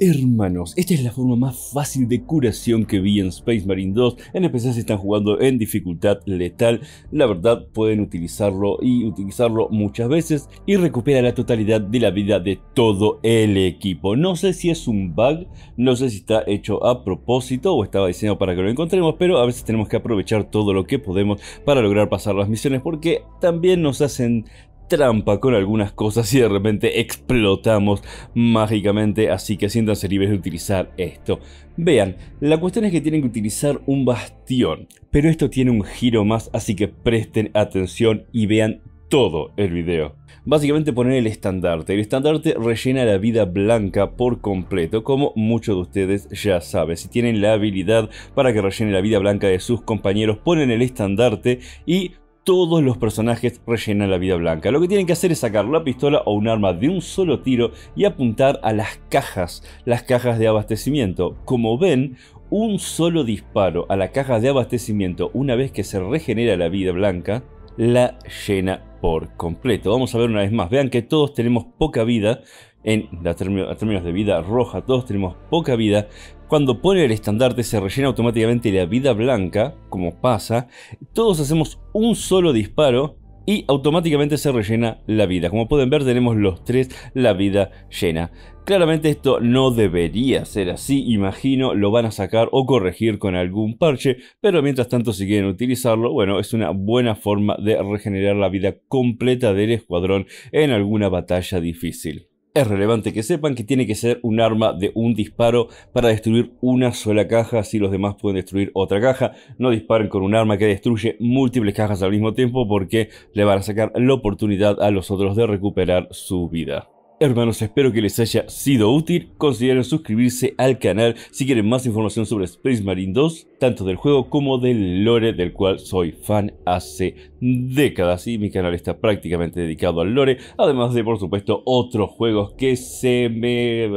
Hermanos, esta es la forma más fácil de curación que vi en Space Marine 2, en especial si están jugando en dificultad letal, la verdad pueden utilizarlo y utilizarlo muchas veces y recupera la totalidad de la vida de todo el equipo. No sé si es un bug, no sé si está hecho a propósito o estaba diseñado para que lo encontremos, pero a veces tenemos que aprovechar todo lo que podemos para lograr pasar las misiones porque también nos hacen trampa con algunas cosas y de repente explotamos mágicamente, así que siéntanse libres de utilizar esto. Vean, la cuestión es que tienen que utilizar un bastión, pero esto tiene un giro más, así que presten atención y vean todo el video. Básicamente poner el estandarte. El estandarte rellena la vida blanca por completo, como muchos de ustedes ya saben. Si tienen la habilidad para que rellene la vida blanca de sus compañeros, ponen el estandarte y todos los personajes rellenan la vida blanca. Lo que tienen que hacer es sacar la pistola o un arma de un solo tiro y apuntar a las cajas, las cajas de abastecimiento. Como ven, un solo disparo a la caja de abastecimiento una vez que se regenera la vida blanca, la llena por completo. Vamos a ver una vez más, vean que todos tenemos poca vida, en términos de vida roja, todos tenemos poca vida. Cuando pone el estandarte se rellena automáticamente la vida blanca, como pasa. Todos hacemos un solo disparo y automáticamente se rellena la vida. Como pueden ver tenemos los tres la vida llena. Claramente esto no debería ser así, imagino lo van a sacar o corregir con algún parche, pero mientras tanto si quieren utilizarlo, bueno, es una buena forma de regenerar la vida completa del escuadrón en alguna batalla difícil. Es relevante que sepan que tiene que ser un arma de un disparo para destruir una sola caja, si los demás pueden destruir otra caja. No disparen con un arma que destruye múltiples cajas al mismo tiempo porque le van a sacar la oportunidad a los otros de recuperar su vida. Hermanos, espero que les haya sido útil. Consideren suscribirse al canal si quieren más información sobre Space Marine 2, tanto del juego como del lore, del cual soy fan hace décadas y mi canal está prácticamente dedicado al lore, además de, por supuesto, otros juegos que se me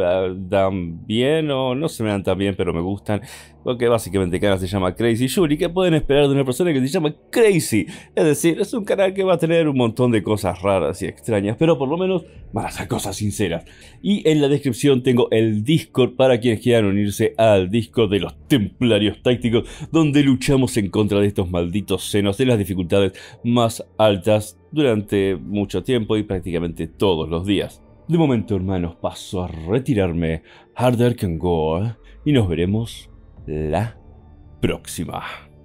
dan bien o no se me dan tan bien, pero me gustan porque básicamente el canal se llama Crazy Shuri. ¿Qué pueden esperar de una persona que se llama Crazy? Es decir, es un canal que va a tener un montón de cosas raras y extrañas, pero por lo menos van a ser cosas sinceras. Y en la descripción tengo el Discord para quienes quieran unirse al Discord de los Templarios Tácticos, donde luchamos en contra de estos malditos senos de las dificultades más altas durante mucho tiempo y prácticamente todos los días. De momento, hermanos, paso a retirarme. Harder can go. ¿eh? Y nos veremos la próxima.